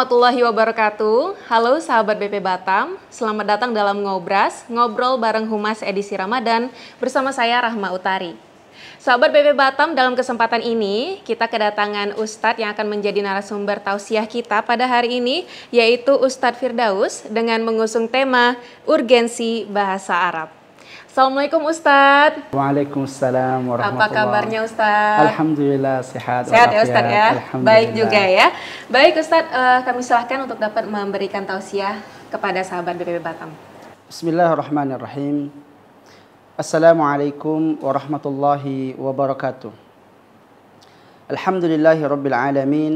warahmatullahi wabarakatuh. Halo sahabat BP Batam, selamat datang dalam Ngobras, ngobrol bareng Humas edisi Ramadan bersama saya Rahma Utari. Sahabat BP Batam, dalam kesempatan ini kita kedatangan Ustadz yang akan menjadi narasumber tausiah kita pada hari ini, yaitu Ustadz Firdaus dengan mengusung tema Urgensi Bahasa Arab. Assalamualaikum Ustadz. Waalaikumsalam warahmatullahi Apa kabarnya Ustadz? Alhamdulillah sehat. Sehat ya Ustadz ya. Baik juga ya. Baik Ustadz, uh, kami silahkan untuk dapat memberikan tausiah kepada sahabat BPP Batam. Bismillahirrahmanirrahim. Assalamualaikum warahmatullahi wabarakatuh. Alhamdulillahi rabbil alamin.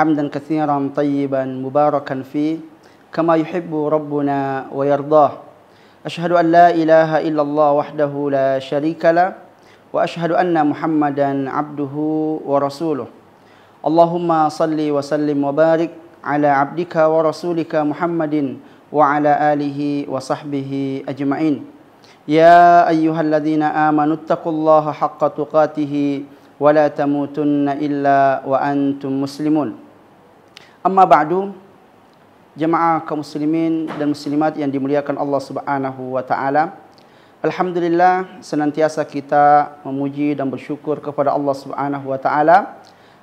Hamdan kathiran tayyiban mubarakan fi. Kama yuhibbu rabbuna wa yardah. أشهد أن لا إله إلا الله وحده لا شريك له وأشهد أن محمدا عبده ورسوله اللهم صل وسلم وبارك على عبدك ورسولك محمد وعلى آله وصحبه أجمعين يا أيها الذين آمنوا اتقوا الله حق تقاته ولا تموتن إلا وأنتم مسلمون أما بعد jemaah kaum muslimin dan muslimat yang dimuliakan Allah Subhanahu wa taala. Alhamdulillah senantiasa kita memuji dan bersyukur kepada Allah Subhanahu wa taala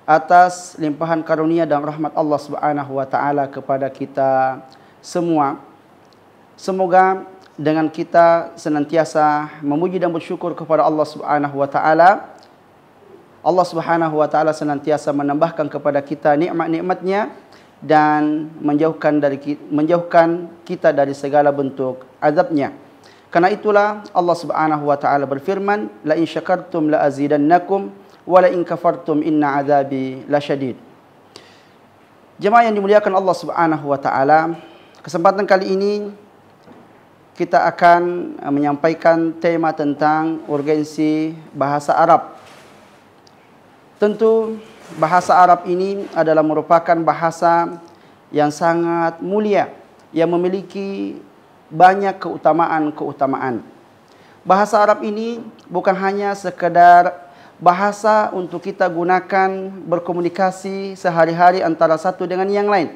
atas limpahan karunia dan rahmat Allah Subhanahu wa taala kepada kita semua. Semoga dengan kita senantiasa memuji dan bersyukur kepada Allah Subhanahu wa taala Allah Subhanahu wa taala senantiasa menambahkan kepada kita nikmat-nikmatnya nya dan menjauhkan dari menjauhkan kita dari segala bentuk azabnya. Karena itulah Allah Subhanahu wa taala berfirman, la in syakartum la azidannakum wa la in kafartum inna azabi lasyadid. Jemaah yang dimuliakan Allah Subhanahu wa taala, kesempatan kali ini kita akan eh, menyampaikan tema tentang urgensi bahasa Arab. Tentu bahasa Arab ini adalah merupakan bahasa yang sangat mulia yang memiliki banyak keutamaan-keutamaan. Bahasa Arab ini bukan hanya sekedar bahasa untuk kita gunakan berkomunikasi sehari-hari antara satu dengan yang lain.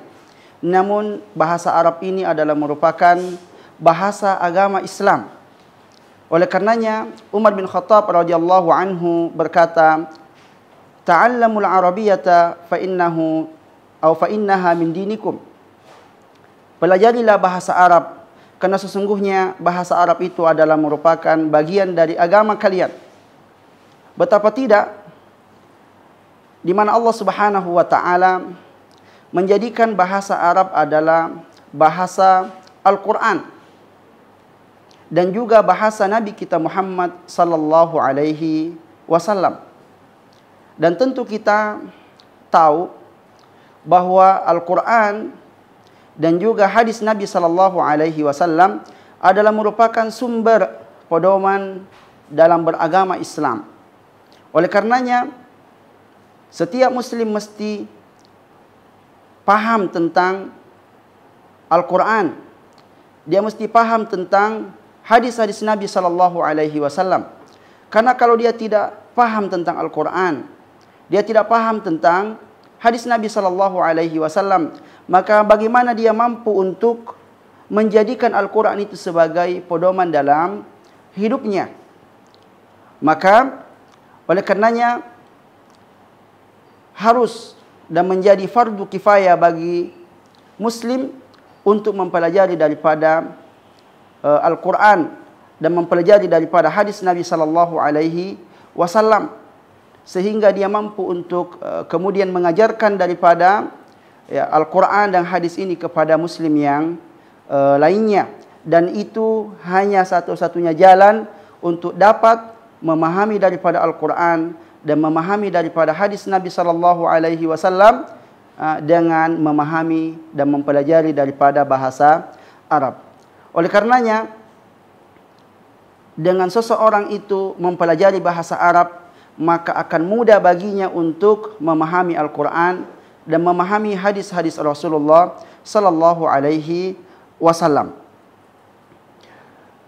Namun bahasa Arab ini adalah merupakan bahasa agama Islam. Oleh karenanya Umar bin Khattab radhiyallahu anhu berkata, ta'allamul arabiyata fa innahu aw fa innaha min dinikum. Pelajarilah bahasa Arab karena sesungguhnya bahasa Arab itu adalah merupakan bagian dari agama kalian. Betapa tidak di mana Allah Subhanahu wa taala menjadikan bahasa Arab adalah bahasa Al-Qur'an dan juga bahasa Nabi kita Muhammad sallallahu alaihi wasallam. Dan tentu kita tahu bahwa Al-Quran dan juga hadis Nabi Sallallahu Alaihi Wasallam adalah merupakan sumber pedoman dalam beragama Islam. Oleh karenanya, setiap Muslim mesti paham tentang Al-Quran. Dia mesti paham tentang hadis-hadis Nabi Sallallahu Alaihi Wasallam. Karena kalau dia tidak paham tentang Al-Quran, dia tidak paham tentang hadis Nabi sallallahu alaihi wasallam maka bagaimana dia mampu untuk menjadikan Al-Quran itu sebagai pedoman dalam hidupnya maka oleh karenanya harus dan menjadi fardu kifayah bagi muslim untuk mempelajari daripada uh, Al-Quran dan mempelajari daripada hadis Nabi sallallahu alaihi wasallam. sehingga dia mampu untuk eh, kemudian mengajarkan daripada ya, Al-Quran dan hadis ini kepada muslim yang uh, lainnya dan itu hanya satu-satunya jalan untuk dapat memahami daripada Al-Quran dan memahami daripada hadis Nabi Sallallahu Alaihi Wasallam eh, dengan memahami dan mempelajari daripada bahasa Arab. Oleh karenanya, dengan seseorang itu mempelajari bahasa Arab maka akan mudah baginya untuk memahami Al-Quran dan memahami hadis-hadis Rasulullah Sallallahu Alaihi Wasallam.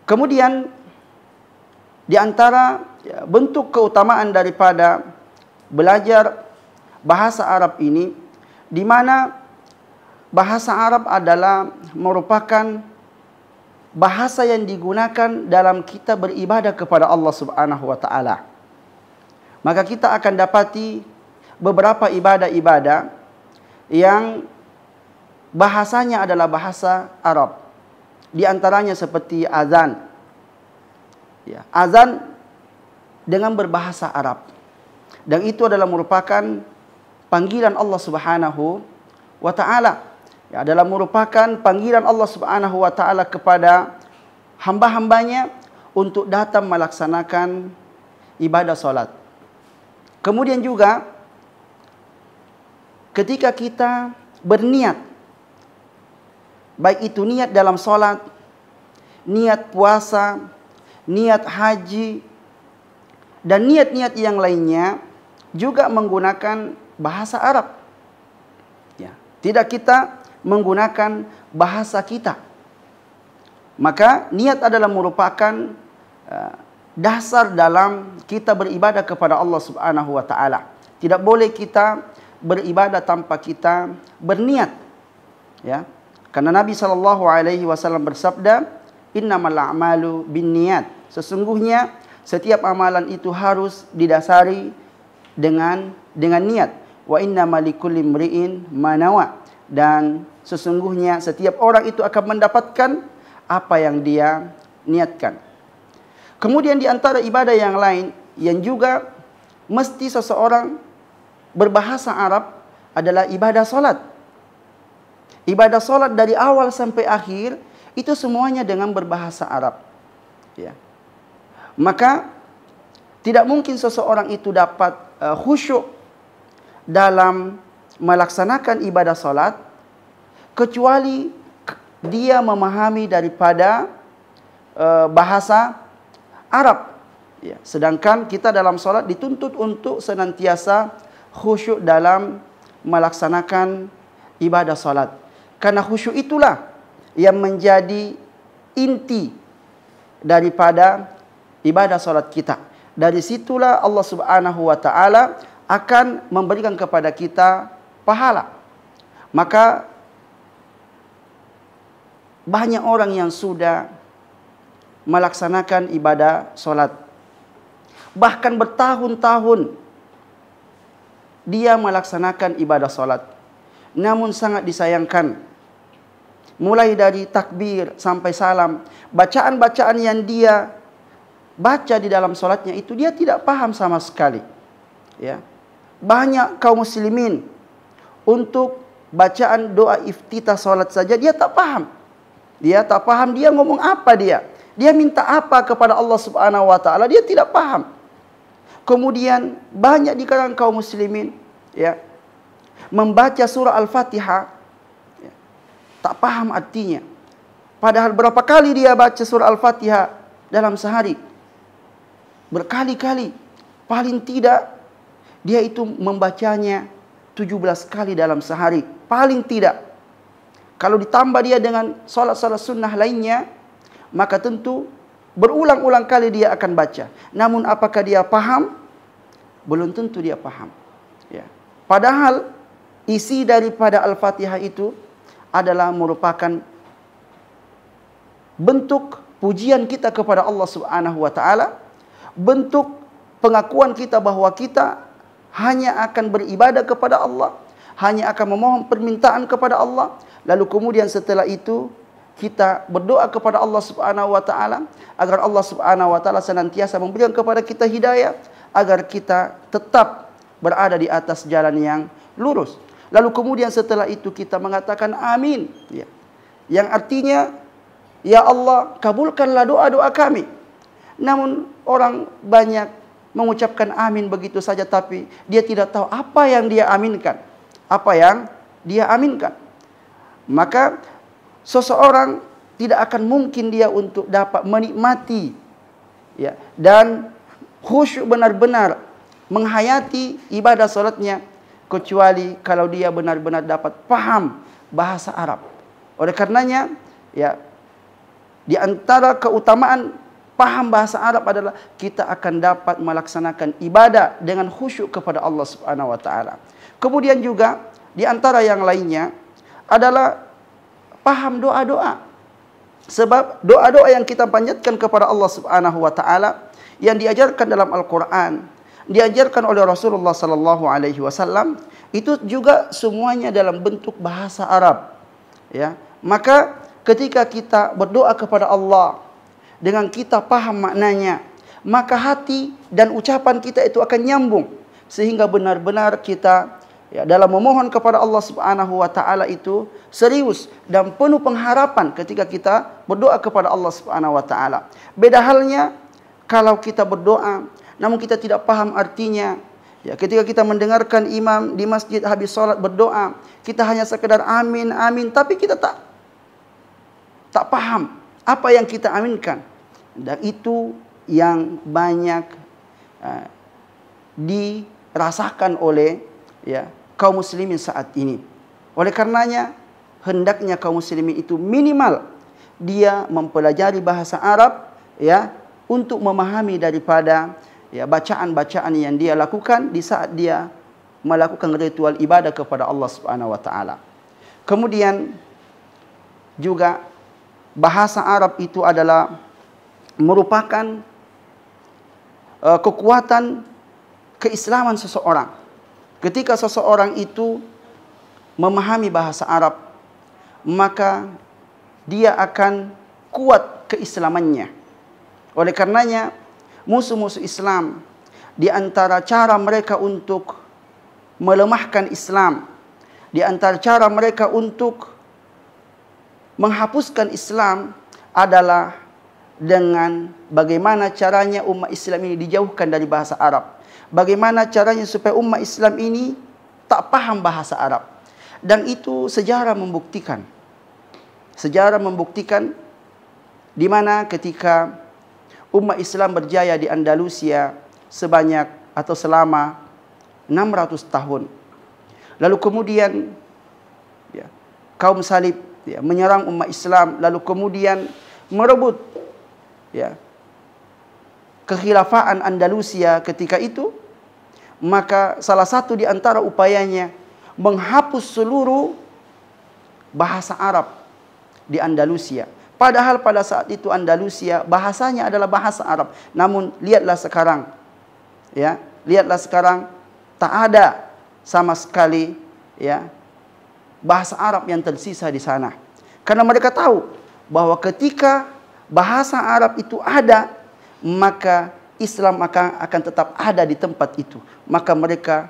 Kemudian di antara bentuk keutamaan daripada belajar bahasa Arab ini, di mana bahasa Arab adalah merupakan bahasa yang digunakan dalam kita beribadah kepada Allah Subhanahu Wa Taala. maka kita akan dapati beberapa ibadah-ibadah yang bahasanya adalah bahasa Arab. Di antaranya seperti azan. Ya, azan dengan berbahasa Arab. Dan itu adalah merupakan panggilan Allah Subhanahu wa taala. Ya, adalah merupakan panggilan Allah Subhanahu wa taala kepada hamba-hambanya untuk datang melaksanakan ibadah salat. Kemudian juga ketika kita berniat baik itu niat dalam sholat, niat puasa, niat haji, dan niat-niat yang lainnya juga menggunakan bahasa Arab. Ya, tidak kita menggunakan bahasa kita. Maka niat adalah merupakan eh, dasar dalam kita beribadah kepada Allah Subhanahu wa taala. Tidak boleh kita beribadah tanpa kita berniat. Ya. Karena Nabi sallallahu alaihi wasallam bersabda, "Innamal a'malu binniyat." Sesungguhnya setiap amalan itu harus didasari dengan dengan niat. Wa innamal likulli manawa. Dan sesungguhnya setiap orang itu akan mendapatkan apa yang dia niatkan. Kemudian di antara ibadah yang lain yang juga mesti seseorang berbahasa Arab adalah ibadah solat. Ibadah solat dari awal sampai akhir itu semuanya dengan berbahasa Arab. Ya. Maka tidak mungkin seseorang itu dapat uh, khusyuk dalam melaksanakan ibadah solat kecuali dia memahami daripada uh, bahasa Arab. Ya. Sedangkan kita dalam sholat dituntut untuk senantiasa khusyuk dalam melaksanakan ibadah sholat. Karena khusyuk itulah yang menjadi inti daripada ibadah sholat kita. Dari situlah Allah subhanahu wa ta'ala akan memberikan kepada kita pahala. Maka banyak orang yang sudah melaksanakan ibadah solat Bahkan bertahun-tahun dia melaksanakan ibadah solat Namun sangat disayangkan, mulai dari takbir sampai salam, bacaan-bacaan yang dia baca di dalam solatnya itu dia tidak paham sama sekali. Ya. Banyak kaum muslimin untuk bacaan doa iftitah solat saja dia tak paham. Dia tak paham dia ngomong apa dia. Dia minta apa kepada Allah Subhanahu wa taala? Dia tidak paham. Kemudian banyak di kalangan kaum muslimin ya membaca surah Al-Fatihah ya, tak paham artinya. Padahal berapa kali dia baca surah Al-Fatihah dalam sehari? Berkali-kali. Paling tidak dia itu membacanya 17 kali dalam sehari. Paling tidak. Kalau ditambah dia dengan salat-salat sunnah lainnya, maka tentu berulang-ulang kali dia akan baca. Namun apakah dia paham? Belum tentu dia paham. Ya. Padahal isi daripada Al-Fatihah itu adalah merupakan bentuk pujian kita kepada Allah Subhanahu wa taala, bentuk pengakuan kita bahawa kita hanya akan beribadah kepada Allah, hanya akan memohon permintaan kepada Allah, lalu kemudian setelah itu kita berdoa kepada Allah Subhanahu wa taala agar Allah Subhanahu wa taala senantiasa memberikan kepada kita hidayah agar kita tetap berada di atas jalan yang lurus. Lalu kemudian setelah itu kita mengatakan amin ya. Yang artinya ya Allah kabulkanlah doa-doa kami. Namun orang banyak mengucapkan amin begitu saja tapi dia tidak tahu apa yang dia aminkan. Apa yang dia aminkan. Maka seseorang tidak akan mungkin dia untuk dapat menikmati ya dan khusyuk benar-benar menghayati ibadah salatnya kecuali kalau dia benar-benar dapat paham bahasa Arab. Oleh karenanya ya di antara keutamaan paham bahasa Arab adalah kita akan dapat melaksanakan ibadah dengan khusyuk kepada Allah Subhanahu wa taala. Kemudian juga di antara yang lainnya adalah faham doa-doa. Sebab doa-doa yang kita panjatkan kepada Allah Subhanahu wa taala yang diajarkan dalam Al-Qur'an, diajarkan oleh Rasulullah sallallahu alaihi wasallam itu juga semuanya dalam bentuk bahasa Arab. Ya. Maka ketika kita berdoa kepada Allah dengan kita paham maknanya, maka hati dan ucapan kita itu akan nyambung sehingga benar-benar kita ya, dalam memohon kepada Allah Subhanahu wa taala itu serius dan penuh pengharapan ketika kita berdoa kepada Allah Subhanahu wa taala. Beda halnya kalau kita berdoa namun kita tidak paham artinya. Ya, ketika kita mendengarkan imam di masjid habis salat berdoa, kita hanya sekedar amin amin tapi kita tak tak paham apa yang kita aminkan. Dan itu yang banyak uh, dirasakan oleh ya kaum muslimin saat ini. Oleh karenanya, hendaknya kaum muslimin itu minimal dia mempelajari bahasa Arab ya untuk memahami daripada ya bacaan-bacaan yang dia lakukan di saat dia melakukan ritual ibadah kepada Allah Subhanahu wa taala. Kemudian juga bahasa Arab itu adalah merupakan uh, kekuatan keislaman seseorang. Ketika seseorang itu memahami bahasa Arab, maka dia akan kuat keislamannya. Oleh karenanya, musuh-musuh Islam di antara cara mereka untuk melemahkan Islam, di antara cara mereka untuk menghapuskan Islam adalah dengan bagaimana caranya umat Islam ini dijauhkan dari bahasa Arab. bagaimana caranya supaya umat Islam ini tak paham bahasa Arab. Dan itu sejarah membuktikan. Sejarah membuktikan di mana ketika umat Islam berjaya di Andalusia sebanyak atau selama 600 tahun. Lalu kemudian ya, kaum salib ya, menyerang umat Islam lalu kemudian merebut ya, kekhilafaan Andalusia ketika itu maka salah satu di antara upayanya menghapus seluruh bahasa Arab di Andalusia. Padahal pada saat itu Andalusia bahasanya adalah bahasa Arab. Namun lihatlah sekarang. Ya, lihatlah sekarang tak ada sama sekali ya bahasa Arab yang tersisa di sana. Karena mereka tahu bahwa ketika bahasa Arab itu ada, maka Islam akan akan tetap ada di tempat itu. Maka mereka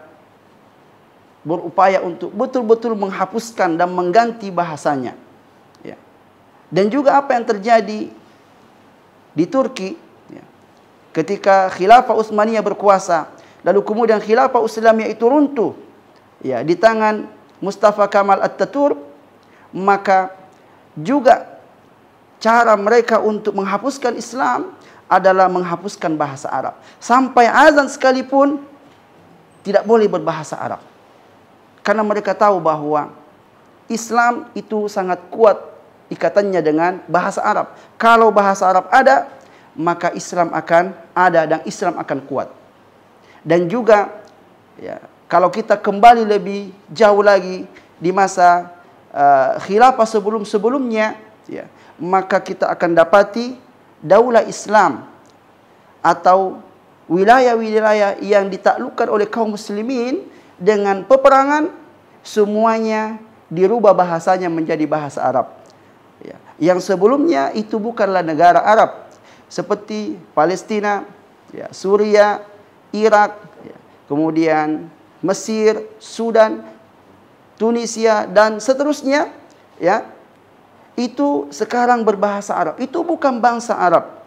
berupaya untuk betul-betul menghapuskan dan mengganti bahasanya. Ya. Dan juga apa yang terjadi di Turki ya. ketika Khilafah Utsmaniyah berkuasa, lalu kemudian Khilafah Islamiyah itu runtuh ya di tangan Mustafa Kamal Atatürk, maka juga cara mereka untuk menghapuskan Islam adalah menghapuskan bahasa Arab. Sampai azan sekalipun tidak boleh berbahasa Arab. Karena mereka tahu bahwa Islam itu sangat kuat ikatannya dengan bahasa Arab. Kalau bahasa Arab ada, maka Islam akan ada dan Islam akan kuat. Dan juga ya, kalau kita kembali lebih jauh lagi di masa uh, khilafah sebelum-sebelumnya, ya, maka kita akan dapati daulah Islam atau wilayah-wilayah yang ditaklukkan oleh kaum muslimin dengan peperangan semuanya dirubah bahasanya menjadi bahasa Arab. Ya. Yang sebelumnya itu bukanlah negara Arab seperti Palestina, ya, Suria, Irak, ya, kemudian Mesir, Sudan, Tunisia dan seterusnya ya itu sekarang berbahasa Arab. Itu bukan bangsa Arab.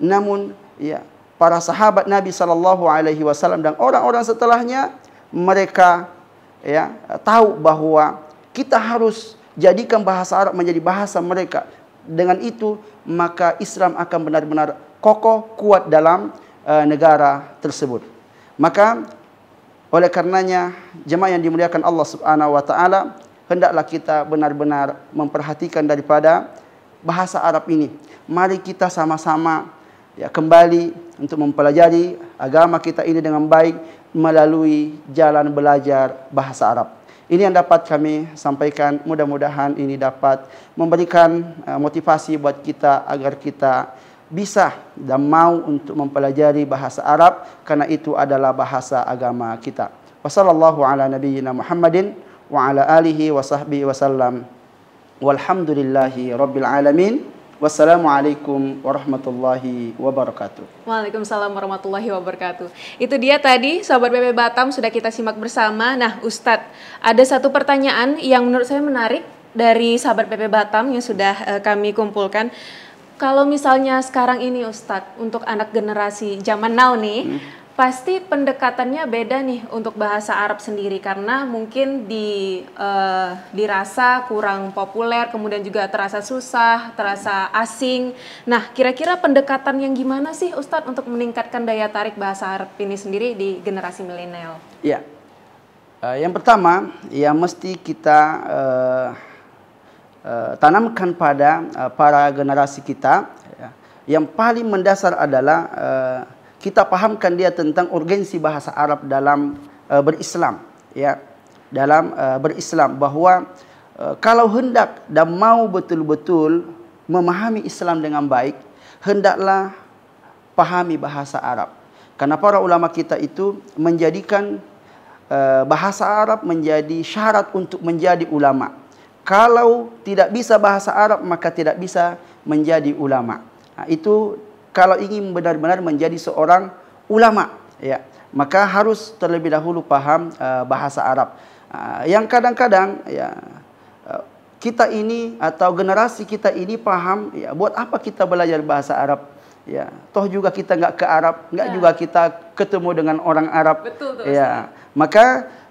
Namun ya, para sahabat Nabi sallallahu alaihi wasallam dan orang-orang setelahnya mereka ya tahu bahawa kita harus jadikan bahasa Arab menjadi bahasa mereka. Dengan itu maka Islam akan benar-benar kokoh kuat dalam uh, negara tersebut. Maka oleh karenanya jemaah yang dimuliakan Allah Subhanahu wa taala hendaklah kita benar-benar memperhatikan daripada bahasa Arab ini. Mari kita sama-sama ya kembali untuk mempelajari agama kita ini dengan baik melalui jalan belajar bahasa Arab. Ini yang dapat kami sampaikan. Mudah-mudahan ini dapat memberikan eh, motivasi buat kita agar kita bisa dan mau untuk mempelajari bahasa Arab karena itu adalah bahasa agama kita. Wassallallahu ala nabiyyina Muhammadin wa ala alihi wa sahbihi sallam. Walhamdulillahi rabbil alamin. Wassalamualaikum warahmatullahi wabarakatuh. Waalaikumsalam warahmatullahi wabarakatuh. Itu dia tadi sahabat PP Batam sudah kita simak bersama. Nah, Ustadz, ada satu pertanyaan yang menurut saya menarik dari sahabat PP Batam yang sudah uh, kami kumpulkan. Kalau misalnya sekarang ini Ustadz untuk anak generasi zaman now nih, hmm pasti pendekatannya beda nih untuk bahasa Arab sendiri karena mungkin di uh, dirasa kurang populer kemudian juga terasa susah terasa asing nah kira-kira pendekatan yang gimana sih Ustadz untuk meningkatkan daya tarik bahasa Arab ini sendiri di generasi milenial ya uh, yang pertama ya mesti kita uh, uh, tanamkan pada uh, para generasi kita ya. yang paling mendasar adalah uh, kita pahamkan dia tentang urgensi bahasa Arab dalam uh, berislam ya dalam uh, berislam bahwa uh, kalau hendak dan mau betul-betul memahami Islam dengan baik hendaklah pahami bahasa Arab karena para ulama kita itu menjadikan uh, bahasa Arab menjadi syarat untuk menjadi ulama kalau tidak bisa bahasa Arab maka tidak bisa menjadi ulama nah, ha, itu kalau ingin benar-benar menjadi seorang ulama ya maka harus terlebih dahulu paham uh, bahasa Arab uh, yang kadang-kadang ya uh, kita ini atau generasi kita ini paham ya buat apa kita belajar bahasa Arab ya toh juga kita nggak ke Arab nggak ya. juga kita ketemu dengan orang Arab Betul, tuh, ya saya. maka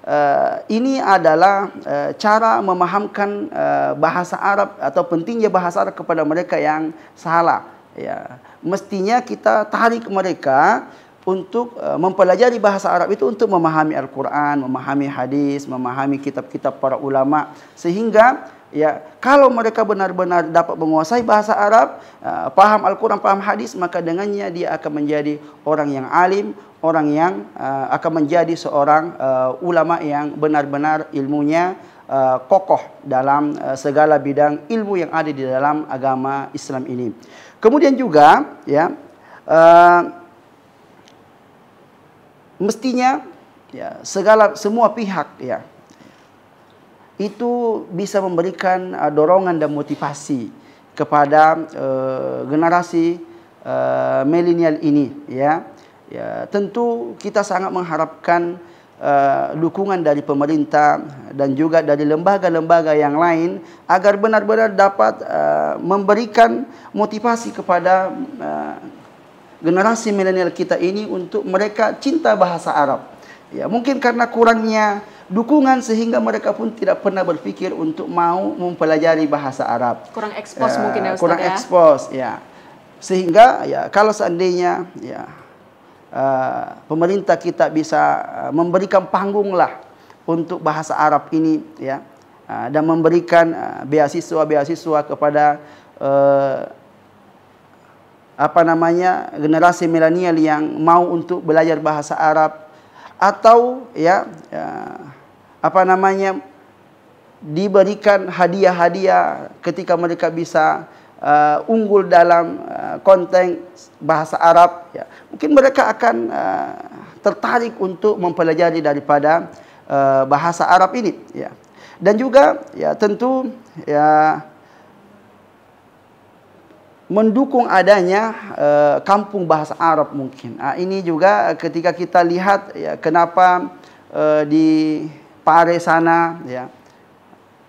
uh, ini adalah uh, cara memahamkan uh, bahasa Arab atau pentingnya bahasa Arab kepada mereka yang salah ya mestinya kita tarik mereka untuk uh, mempelajari bahasa Arab itu untuk memahami Al-Qur'an, memahami hadis, memahami kitab-kitab para ulama sehingga ya kalau mereka benar-benar dapat menguasai bahasa Arab, uh, paham Al-Qur'an, paham hadis, maka dengannya dia akan menjadi orang yang alim, orang yang uh, akan menjadi seorang uh, ulama yang benar-benar ilmunya uh, kokoh dalam uh, segala bidang ilmu yang ada di dalam agama Islam ini. Kemudian juga ya uh, mestinya ya segala semua pihak ya itu bisa memberikan uh, dorongan dan motivasi kepada uh, generasi uh, milenial ini ya. Ya, tentu kita sangat mengharapkan Eh, dukungan dari pemerintah dan juga dari lembaga-lembaga yang lain agar benar-benar dapat eh, memberikan motivasi kepada eh, generasi milenial kita ini untuk mereka cinta bahasa Arab. Ya, mungkin karena kurangnya dukungan sehingga mereka pun tidak pernah berpikir untuk mau mempelajari bahasa Arab. Kurang ekspos uh, mungkin ya Ustaz kurang ya. ekspos ya. Sehingga ya kalau seandainya ya Eh, pemerintah kita bisa eh, memberikan panggung lah untuk bahasa Arab ini ya eh, dan memberikan beasiswa-beasiswa kepada uh, apa namanya generasi milenial yang mau untuk belajar bahasa Arab atau ya uh, apa namanya diberikan hadiah-hadiah ketika mereka bisa uh, unggul dalam uh, eh, konteks bahasa Arab, ya, mungkin mereka akan uh, tertarik untuk mempelajari daripada uh, bahasa Arab ini. Ya. Dan juga ya tentu ya mendukung adanya uh, kampung bahasa Arab mungkin. Nah, ini juga ketika kita lihat ya kenapa uh, di Pare sana ya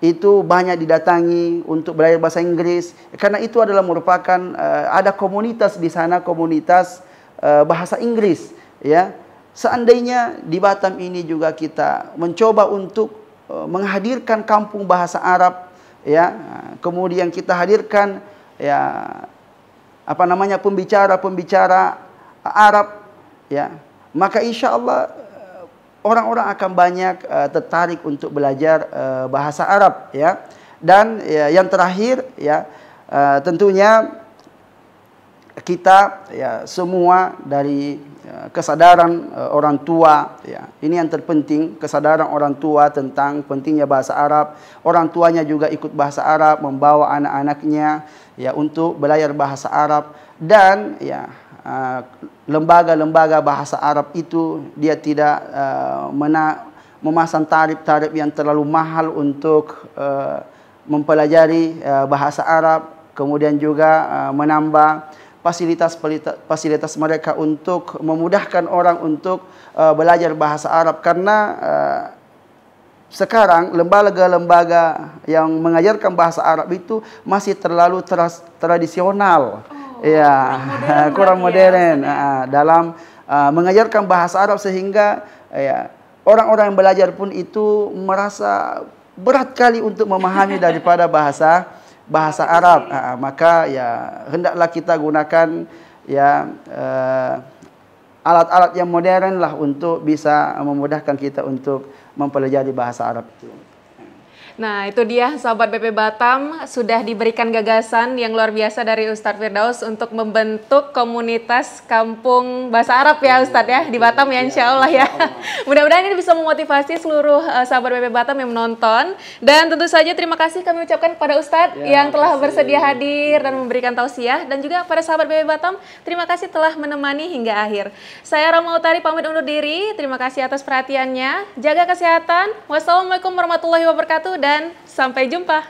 itu banyak didatangi untuk belajar bahasa Inggris karena itu adalah merupakan uh, ada komunitas di sana komunitas uh, bahasa Inggris ya seandainya di Batam ini juga kita mencoba untuk uh, menghadirkan kampung bahasa Arab ya kemudian kita hadirkan ya apa namanya pembicara-pembicara Arab ya maka insya Allah orang-orang akan banyak uh, tertarik untuk belajar uh, bahasa Arab ya. Dan ya, yang terakhir ya uh, tentunya kita ya semua dari uh, kesadaran uh, orang tua ya. Ini yang terpenting kesadaran orang tua tentang pentingnya bahasa Arab. Orang tuanya juga ikut bahasa Arab membawa anak-anaknya ya untuk belajar bahasa Arab dan ya lembaga-lembaga bahasa Arab itu dia tidak uh, mena memasang tarif-tarif yang terlalu mahal untuk uh, mempelajari uh, bahasa Arab, kemudian juga uh, menambah fasilitas-fasilitas mereka untuk memudahkan orang untuk uh, belajar bahasa Arab karena uh, sekarang lembaga-lembaga yang mengajarkan bahasa Arab itu masih terlalu tradisional. Oh Iya, kurang modern, ya, ah, dalam uh, mengajarkan bahasa Arab sehingga uh, orang-orang yang belajar pun itu merasa berat kali untuk memahami daripada bahasa bahasa Arab. Uh, maka ya hendaklah kita gunakan ya eh, alat-alat yang modern lah untuk bisa memudahkan kita untuk mempelajari bahasa Arab itu. Nah, itu dia sahabat BP Batam sudah diberikan gagasan yang luar biasa dari Ustadz Firdaus untuk membentuk komunitas kampung bahasa Arab ya Ustadz ya di Batam ya Insya Allah ya. Mudah-mudahan ini bisa memotivasi seluruh eh, sahabat BP Batam yang menonton dan tentu saja terima kasih kami ucapkan kepada Ustadz ya, yang telah kasih. bersedia hadir dan memberikan tausiah dan juga para sahabat BP Batam terima kasih telah menemani hingga akhir. Saya Rama Utari pamit undur diri. Terima kasih atas perhatiannya. Jaga kesehatan. Wassalamualaikum warahmatullahi wabarakatuh dan sampai jumpa.